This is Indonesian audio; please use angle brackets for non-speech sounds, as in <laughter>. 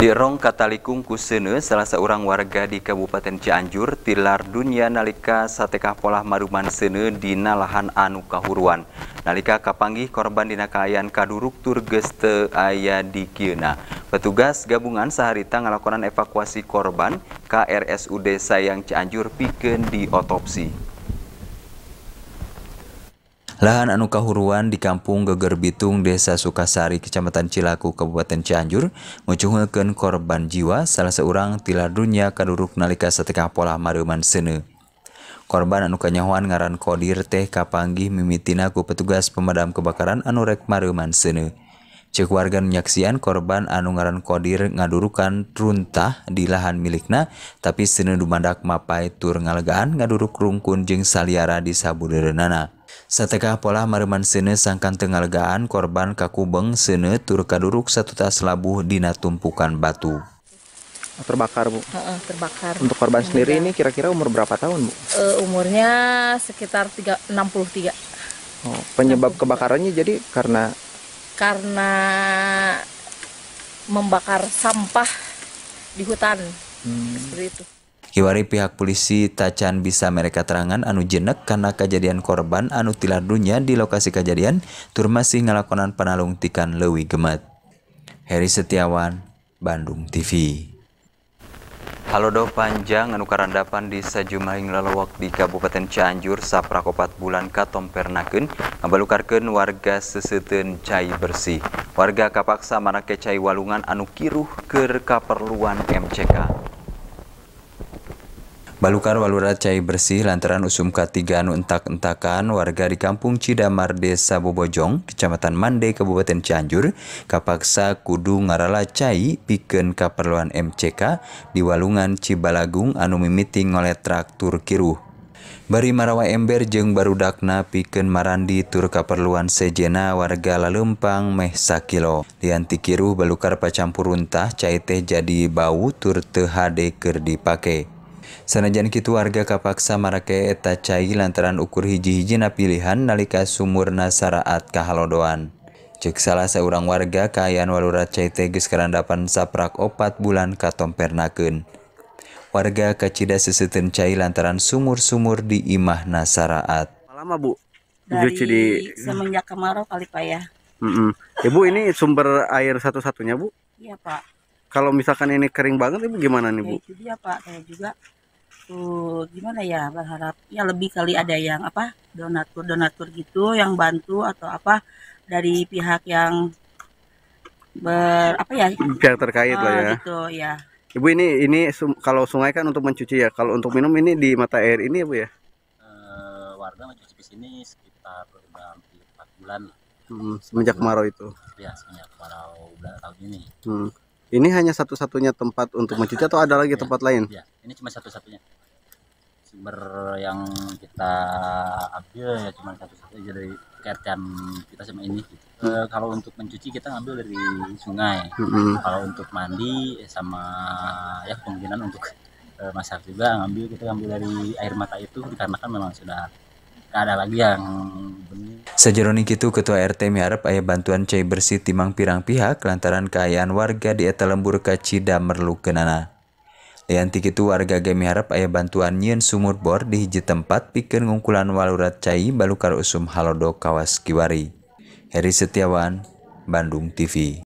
Di Rong Katalikung Kusene, salah seorang warga di Kabupaten Cianjur, tilar dunia nalika satekah polah maruman sene di nalahan anu kahuruan. Nalika kapanggih korban dina kaayan kaduruk turgeste aya di Petugas gabungan saharita ngalakonan evakuasi korban KRSUD Sayang Cianjur pikeun diotopsi. Lahan anu kahuruan di Kampung Geger Bitung, Desa Sukasari, Kecamatan Cilaku, Kabupaten Cianjur, mencungulkan korban jiwa salah seorang tilar dunia kaduruk nalika setengah pola maruman sene. Korban anu kanyahuan ngaran kodir teh Kapanggi mimitina ku petugas pemadam kebakaran anu rek maruman sene. Cek warga menyaksian korban anu ngaran kodir ngadurukan runtah di lahan milikna, tapi sene dumandak mapai tur ngalegaan ngaduruk rungkun jeng saliara di sabuderenana. Sategah pola mareman sene sangkan tengalgaan korban kakubeng sene tur kaduruk satu tas labuh dina tumpukan batu. Terbakar, Bu. Uh, terbakar. Untuk korban Mereka. sendiri ini kira-kira umur berapa tahun, Bu? Uh, umurnya sekitar 3, 63. Oh, penyebab 63. kebakarannya jadi karena karena membakar sampah di hutan. Hmm. Seperti itu. Hiwari pihak polisi tacan bisa mereka terangan anu jenek karena kejadian korban anu tilar di lokasi kejadian tur masih ngalakonan panalungtikan lewi gemet. Heri Setiawan, Bandung TV. Halo do panjang anu karandapan di sejumlah lelewak di Kabupaten Cianjur saprakopat bulan katompernakeun ngabalukarkeun warga seseteun cai bersih. Warga kapaksa manake cai walungan anu kiruh keur keperluan MCK. Balukar walura cai bersih lantaran usum katiga anu entak-entakan warga di kampung Cidamar Desa Bobojong, Kecamatan Mande, Kabupaten Cianjur, kapaksa kudu ngarala cai piken kaperluan MCK di Walungan Cibalagung anu mimiti oleh traktur kiruh. Bari marawa ember baru dakna piken marandi tur kaperluan sejena warga lalempang meh sakilo. Dianti kiruh balukar pacampur runtah cai teh jadi bau tur teu hade dipake. Sanajan kitu warga kapaksa marake eta cai lantaran ukur hiji-hijina pilihan nalika sumurna saraat kahalodoan. Cek salah seorang warga kayaan walura cai teges kerandapan saprak opat bulan katompernakun. Warga kacida seseten cai lantaran sumur-sumur di imah nasaraat. Lama bu? Dari di... semenjak kemarau kali pak ya. Mm -mm. Ya, ibu ini sumber air satu-satunya bu? Iya pak. Kalau misalkan ini kering banget ibu gimana nih ya, bu? Ya, itu dia pak, saya juga satu gimana ya berharap ya lebih kali ada yang apa donatur donatur gitu yang bantu atau apa dari pihak yang ber apa ya pihak <clears throat> terkait uh, lah ya ah, gitu ya ibu ini ini kalau sungai kan untuk mencuci ya kalau untuk minum ini di mata air ini ya bu ya uh, warga mencuci di sini sekitar empat bulan hmm, semenjak kemarau itu ya semenjak kemarau bulan tahun ini hmm. Ini hanya satu-satunya tempat untuk mencuci atau ada lagi ya, tempat lain? Ya, ini cuma satu-satunya sumber yang kita ambil ya cuma satu satu aja dari kerjaan kita sama ini e, kalau untuk mencuci kita ngambil dari sungai mm-hmm. kalau untuk mandi eh, sama ya kemungkinan untuk e, masak juga ngambil kita ngambil dari air mata itu dikarenakan memang sudah gak ada lagi yang benih. Sejeroni itu Ketua RT miharap ayah bantuan cai bersih timang pirang pihak lantaran kekayaan warga di Etalembur Kacida Merlu Kenana. Yanti itu warga game harap ayah bantuan nyiin sumur bor di hiji tempat pikir ngungkulan walurat cai balukar usum halodo kawas kiwari. Heri Setiawan, Bandung TV.